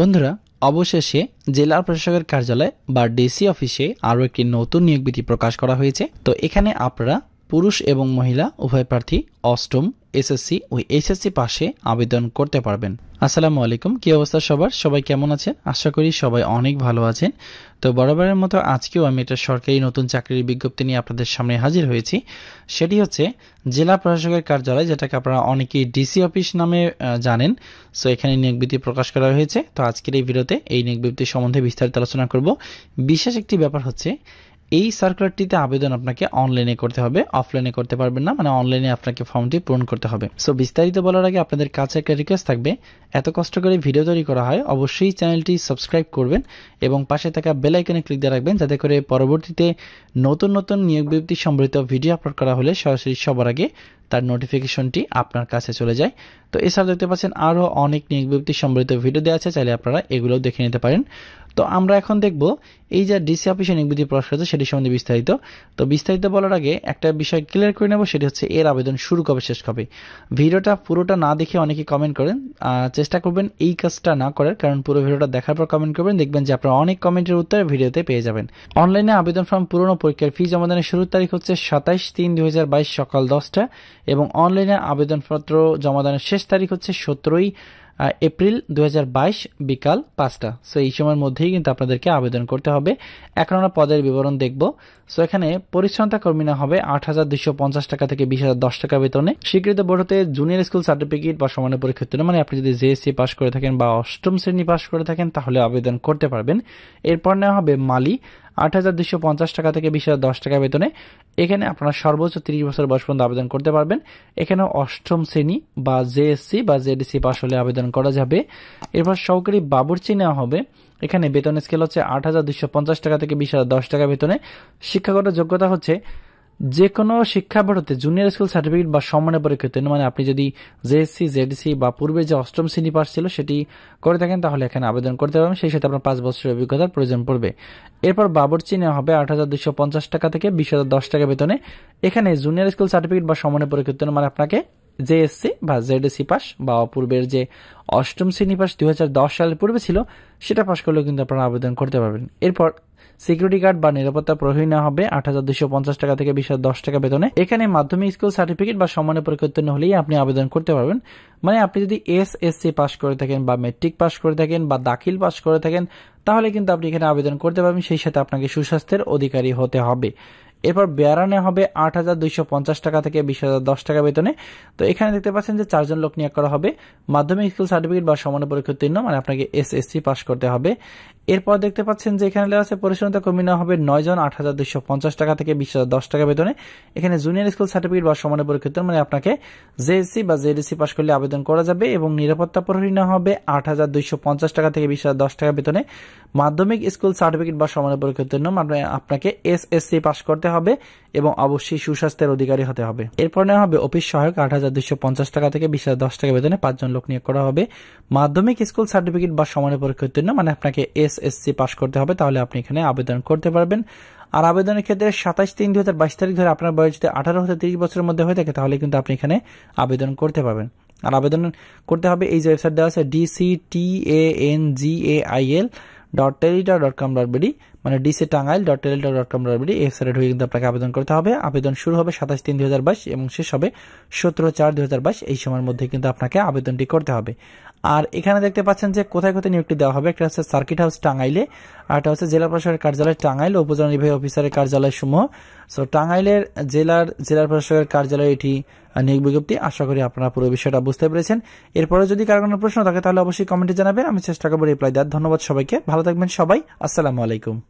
বন্ধুরা অবশেষে জেলা প্রশাসকের কার্যালয় বা ডিসি অফিসে আরও একটি নতুন নিয়োগ বিধি প্রকাশ করা হয়েছে তো এখানে আপনারা পুরুষ এবং মহিলা উভয় প্রার্থী অষ্টম এসএসসি ও এইচএসসি পাশে আবেদন করতে পারবেন আসসালামু আলাইকুম কি অবস্থা সবার সবাই কেমন আছেন আশা করি সবাই অনেক ভালো আছেন তো বরাবরের মতো আজকেও আমি একটা সরকারি নতুন চাকরির বিজ্ঞপ্তি নিয়ে আপনাদের সামনে হাজির হয়েছি সেটি হচ্ছে জেলা প্রশাসকের কার্যালয় যেটাকে আপনারা অনেকেই ডিসি অফিস নামে জানেন সো এখানে নিয়োগ বিধি প্রকাশ করা হয়েছে তো আজকের এই ভিডিওতে এই নিয়োগ বিজ্ঞপ্তি সম্বন্ধে বিস্তারিত আলোচনা করব বিশেষ একটি ব্যাপার হচ্ছে এই সার্কুলারটিতে আবেদন আপনাকে অনলাইনে করতে হবে অফলাইনে করতে পারবেন না মানে অনলাইনে আপনাকে ফর্মটি পূরণ করতে হবে সো বিস্তারিত বলার আগে আপনাদের কাছে একটা রিকোয়েস্ট থাকবে এত কষ্ট করে ভিডিও তৈরি করা হয় অবশ্যই চ্যানেলটি সাবস্ক্রাইব করবেন এবং পাশে থাকা বেল আইকনে ক্লিক দিয়ে রাখবেন যাতে করে পরবর্তীতে নতুন নতুন নিয়োগ বিজ্ঞপ্তি সম্বলিত ভিডিও আপলোড করা হলে সরাসরি সবার আগে তার নোটিফিকেশনটি আপনার কাছে চলে যায় তো এছাড়া দেখতে পাচ্ছেন আরও অনেক নিয়োগ বিজ্ঞপ্তি সম্বলিত ভিডিও দেওয়া আছে চাইলে আপনারা এগুলোও দেখে নিতে পারেন তো আমরা এখন দেখব এই যে ডিসি অফিসে প্রকাশ করেছে সেটি সম্বন্ধে বিস্তারিত তো বিস্তারিত বলার আগে একটা বিষয় ক্লিয়ার করে নেব সেটি হচ্ছে এর আবেদন শুরু কবে শেষ কবে ভিডিওটা পুরোটা না দেখে অনেকে কমেন্ট করেন চেষ্টা করবেন এই কাজটা না করার কারণ পুরো ভিডিওটা দেখার পর কমেন্ট করবেন দেখবেন যে আপনারা অনেক কমেন্টের উত্তর ভিডিওতে পেয়ে যাবেন অনলাইনে আবেদন ফর্ম পুরনো পরীক্ষার ফি জমাদানের শুরুর তারিখ হচ্ছে সাতাইশ তিন দু সকাল দশটা এবং অনলাইনে আবেদনপত্র জমাদানের শেষ তারিখ হচ্ছে সতেরোই এপ্রিল দু বিকাল পাঁচটা সো এই সময়ের মধ্যেই কিন্তু আপনাদেরকে আবেদন করতে হবে এখন আমরা পদের বিবরণ দেখব সো এখানে পরিচ্ছন্নতা কর্মীরা হবে আট হাজার দুশো পঞ্চাশ টাকা থেকে বিশ হাজার দশ টাকা বেতনে স্বীকৃত বোর্ড জুনিয়র স্কুল সার্টিফিকেট বা সমানের পরীক্ষিত মানে আপনি যদি জেএসসি পাস করে থাকেন বা অষ্টম শ্রেণী পাস করে থাকেন তাহলে আবেদন করতে পারবেন এরপর নেওয়া হবে মালি আট হাজার দুশো পঞ্চাশ টাকা থেকে বিশ হাজার দশ টাকা বেতনে এখানে আপনারা সর্বোচ্চ তিরিশ বছর বয়স পর্যন্ত আবেদন করতে পারবেন এখানে অষ্টম শ্রেণী বা জেএসসি বা জেডিসি পাশ হলে আবেদন করা যাবে এরপর সহকারী বাবুর্চি নেওয়া হবে এখানে বেতন স্কেল হচ্ছে আট হাজার দুশো পঞ্চাশ টাকা থেকে বিশ হাজার দশ টাকা বেতনে শিক্ষাগত যোগ্যতা হচ্ছে যে কোনো ভারতে জুনিয়র স্কুল সার্টিফিকেট বা সম্মানের পরীক্ষা উত্তীর্ণ মানে আপনি যদি জেএসসি জেডিসি বা পূর্বে যে অষ্টম শ্রেণী পাস ছিল সেটি করে থাকেন তাহলে এখানে আবেদন করতে পারবেন সেই সাথে আপনার পাঁচ বছরের অভিজ্ঞতার প্রয়োজন পড়বে এরপর বাবরচি নেওয়া হবে আট হাজার দুশো পঞ্চাশ টাকা থেকে বিশ হাজার দশ টাকা বেতনে এখানে জুনিয়র স্কুল সার্টিফিকেট বা সম্মানের পরীক্ষা মানে আপনাকে জেএসসি বা জেডএসসি পাস বা অপূর্বের যে অষ্টম শ্রেণী পাস দু সালের পূর্বে ছিল সেটা পাস করলেও কিন্তু আপনারা আবেদন করতে পারবেন এরপর সিকিউরিটি গার্ড বা নিরাপত্তা না হবে আট হাজার দুশো পঞ্চাশ টাকা থেকে বিশ দশ টাকা বেতনে এখানে মাধ্যমিক স্কুল সার্টিফিকেট বা সমানে পরিকর্তন হলেই আপনি আবেদন করতে পারবেন মানে আপনি যদি এস এস সি পাস করে থাকেন বা মেট্রিক পাস করে থাকেন বা দাখিল পাস করে থাকেন তাহলে কিন্তু আপনি এখানে আবেদন করতে পারবেন সেই সাথে আপনাকে সুস্বাস্থ্যের অধিকারী হতে হবে এরপর বেয়ারানে হবে আট হাজার দুইশো পঞ্চাশ টাকা থেকে বিশ হাজার দশ টাকা বেতনে তো এখানে দেখতে পাচ্ছেন যে চারজন লোক নিয়োগ করা হবে মাধ্যমিক স্কুল সার্টিফিকেট বা সমান পরীক্ষা উত্তীর্ণ মানে আপনাকে এসএসসি পাস করতে হবে এরপর দেখতে পাচ্ছেন যে এখানে দেওয়া আছে পরিচ্ছন্নতা কর্মী নেওয়া হবে নয়জন আট হাজার দুইশো পঞ্চাশ টাকা থেকে বিশ হাজার দশ টাকা বেতনে এখানে জুনিয়র স্কুল সার্টিফিকেট বা সমান পরীক্ষা উত্তীর্ণ মানে আপনাকে জেএসসি বা জেডিসি পাস করলে আবেদন করা যাবে এবং নিরাপত্তা প্রহরী নেওয়া হবে আট হাজার দুইশো পঞ্চাশ টাকা থেকে বিশ হাজার দশ টাকা বেতনে মাধ্যমিক স্কুল সার্টিফিকেট বা সমানের পরীক্ষার জন্য আপনাকে এস এস সি পাশ করতে হবে এবং অবশ্যই সুস্বাস্থ্যের অধিকারী হতে হবে এরপর নেওয়া হবে অফিস সহায়ক আট হাজার দুশো পঞ্চাশ টাকা থেকে বিশ হাজার দশ টাকা বেতনে পাঁচজন লোক নিয়োগ করা হবে মাধ্যমিক স্কুল সার্টিফিকেট বা সমানের পরীক্ষার জন্য মানে আপনাকে এস এস সি পাশ করতে হবে তাহলে আপনি এখানে আবেদন করতে পারবেন আর আবেদনের ক্ষেত্রে সাতাশ তিন দু হাজার বাইশ তারিখ ধরে আপনার বয়স যদি আঠারো হাজার তিরিশ বছরের মধ্যে হয়ে থাকে তাহলে কিন্তু আপনি এখানে আবেদন করতে পারবেন আর আবেদন করতে হবে এই যে ওয়েবসাইট দেওয়া আছে DC T A N G A I L dot terita dot com dot bd মানে DC Tangail dot tel dot com dot ওয়েবসাইটে ঢুকে কিন্তু আপনাকে আবেদন করতে হবে আবেদন শুরু হবে সাতাশ তিন দুই এবং শেষ হবে সতেরো চার বাইশ এই সময়ের মধ্যে কিন্তু আপনাকে আবেদনটি করতে হবে আর এখানে দেখতে পাচ্ছেন যে কোথায় কোথায় নিয়োগটি দেওয়া হবে একটা হচ্ছে সার্কিট হাউস টাঙ্গাইলে আরটা হচ্ছে জেলা প্রশাসকের কার্যালয় টাঙ্গাইল উপজেলা নির্বাহী অফিসারের কার্যালয় সমূহ সো টাঙ্গাইলের জেলার জেলা প্রশাসকের কার্যালয় এটি নিয়োগ বিজ্ঞপ্তি আশা করি আপনারা পুরো বিষয়টা বুঝতে পেরেছেন এরপরে যদি কারো কোনো প্রশ্ন থাকে তাহলে অবশ্যই কমেন্টে জানাবেন আমি চেষ্টা করবো রিপ্লাই দেওয়ার ধন্যবাদ সবাইকে ভালো থাকবেন সবাই আসসালামু আলাইকুম